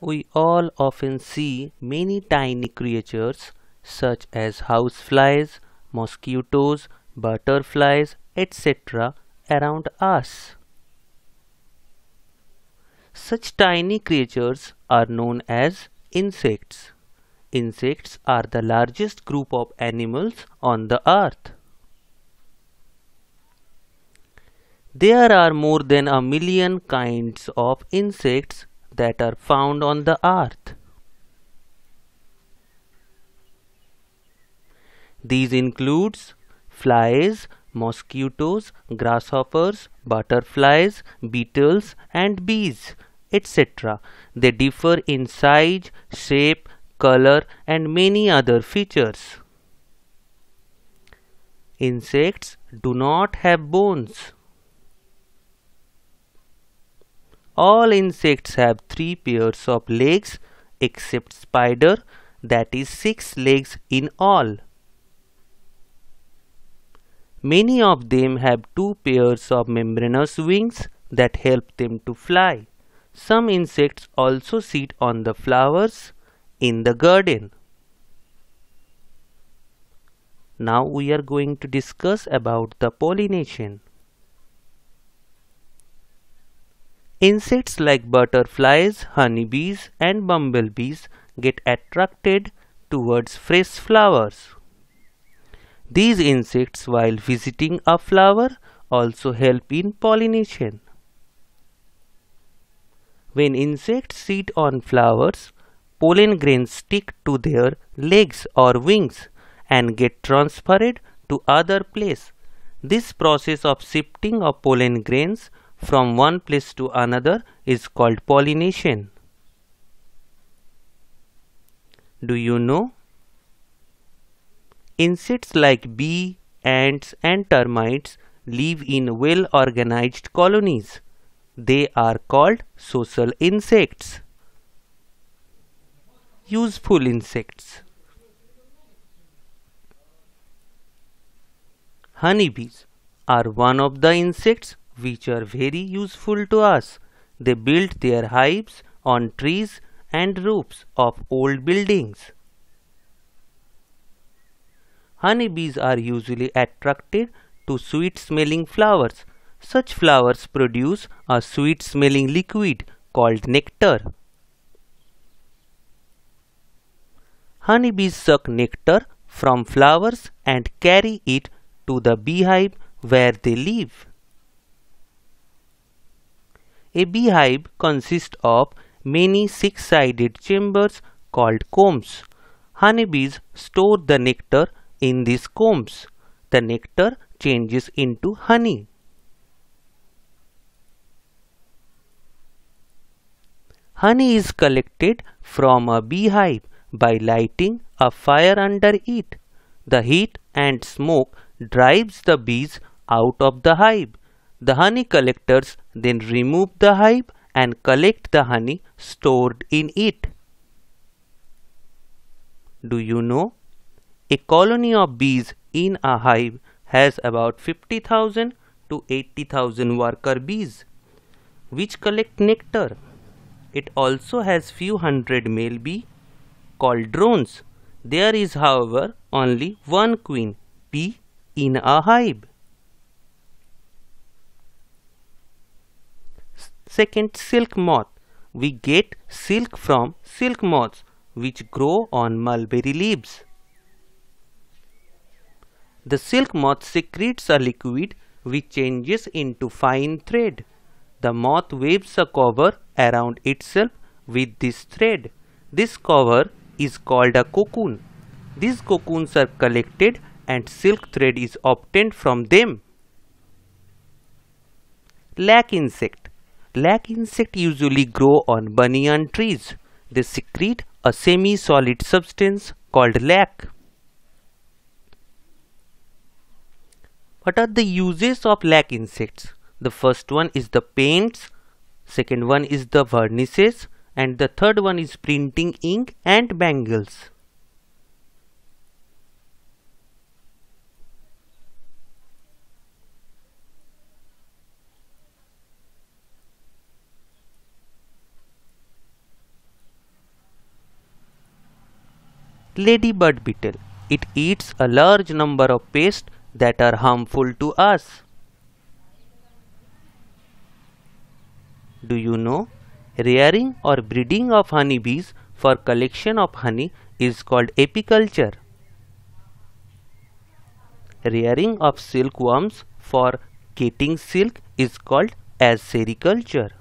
We all often see many tiny creatures such as houseflies, mosquitoes, butterflies, etc. around us. Such tiny creatures are known as insects. Insects are the largest group of animals on the earth. There are more than a million kinds of insects that are found on the earth. These includes flies, mosquitoes, grasshoppers, butterflies, beetles and bees, etc. They differ in size, shape, color and many other features. Insects do not have bones. All insects have three pairs of legs except spider that is six legs in all. Many of them have two pairs of membranous wings that help them to fly. Some insects also sit on the flowers in the garden. Now we are going to discuss about the pollination. Insects like butterflies, honeybees and bumblebees get attracted towards fresh flowers. These insects while visiting a flower also help in pollination. When insects sit on flowers, pollen grains stick to their legs or wings and get transferred to other place. This process of shifting of pollen grains from one place to another is called pollination. Do you know? Insects like bee, ants and termites live in well-organized colonies. They are called social insects. Useful insects. Honeybees are one of the insects which are very useful to us. They built their hives on trees and roofs of old buildings. Honeybees are usually attracted to sweet-smelling flowers. Such flowers produce a sweet-smelling liquid called nectar. Honeybees suck nectar from flowers and carry it to the beehive where they live. A beehive consists of many six-sided chambers called combs. Honeybees store the nectar in these combs. The nectar changes into honey. Honey is collected from a beehive by lighting a fire under it. The heat and smoke drives the bees out of the hive. The honey collectors then remove the hive and collect the honey stored in it. Do you know? A colony of bees in a hive has about 50,000 to 80,000 worker bees which collect nectar. It also has few hundred male bees called drones. There is however only one queen bee in a hive. Second, silk moth. We get silk from silk moths which grow on mulberry leaves. The silk moth secretes a liquid which changes into fine thread. The moth weaves a cover around itself with this thread. This cover is called a cocoon. These cocoons are collected and silk thread is obtained from them. Lac insect. Black insect usually grow on banyan trees. They secrete a semi-solid substance called lac. What are the uses of lac insects? The first one is the paints, second one is the varnishes and the third one is printing ink and bangles. ladybird beetle. It eats a large number of pests that are harmful to us. Do you know? Rearing or breeding of honeybees for collection of honey is called apiculture. Rearing of silkworms for getting silk is called as sericulture.